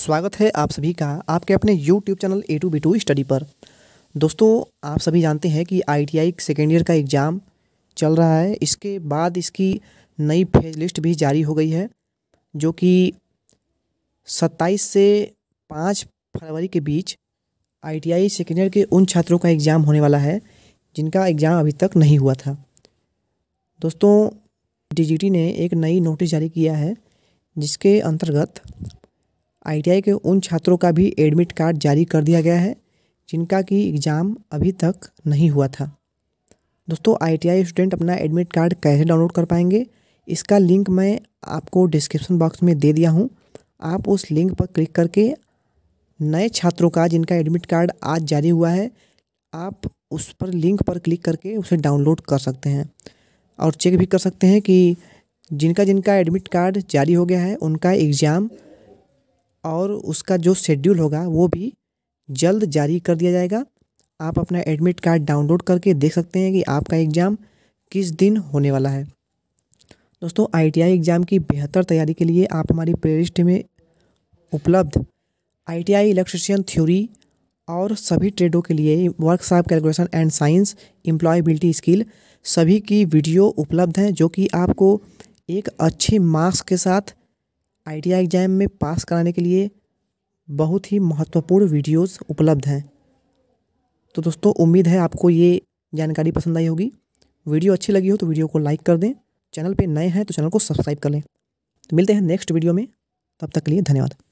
स्वागत है आप सभी का आपके अपने YouTube channel A to B to study पर दोस्तों आप सभी जानते हैं कि I T I second year का एग्ज़ाम चल रहा है इसके बाद इसकी नई फेज लिस्ट भी जारी हो गई है जो कि 27 से 5 फरवरी के बीच I T I second year के उन छात्रों का एग्ज़ाम होने वाला है जिनका एग्ज़ाम अभी तक नहीं हुआ था दोस्तों डी ने एक नई नोटिस जारी किया है जिसके अंतर्गत आईटीआई के उन छात्रों का भी एडमिट कार्ड जारी कर दिया गया है जिनका कि एग्ज़ाम अभी तक नहीं हुआ था दोस्तों आईटीआई स्टूडेंट अपना एडमिट कार्ड कैसे डाउनलोड कर पाएंगे इसका लिंक मैं आपको डिस्क्रिप्शन बॉक्स में दे दिया हूँ आप उस लिंक पर क्लिक करके नए छात्रों का जिनका एडमिट कार्ड आज जारी हुआ है आप उस पर लिंक पर क्लिक करके उसे डाउनलोड कर सकते हैं और चेक भी कर सकते हैं कि जिनका जिनका एडमिट कार्ड जारी हो गया है उनका एग्ज़ाम और उसका जो शेड्यूल होगा वो भी जल्द जारी कर दिया जाएगा आप अपना एडमिट कार्ड डाउनलोड करके देख सकते हैं कि आपका एग्ज़ाम किस दिन होने वाला है दोस्तों आईटीआई एग्ज़ाम की बेहतर तैयारी के लिए आप हमारी प्लेलिस्ट में उपलब्ध आईटीआई इलेक्ट्रिशियन थ्योरी और सभी ट्रेडों के लिए workshop calculation and science employability skill सभी की वीडियो उपलब्ध हैं जो कि आपको एक अच्छे मार्क्स के साथ आई एग्ज़ाम में पास कराने के लिए बहुत ही महत्वपूर्ण वीडियोस उपलब्ध हैं तो दोस्तों उम्मीद है आपको ये जानकारी पसंद आई होगी वीडियो अच्छी लगी हो तो वीडियो को लाइक कर दें चैनल पे नए हैं तो चैनल को सब्सक्राइब कर लें तो मिलते हैं नेक्स्ट वीडियो में तब तक के लिए धन्यवाद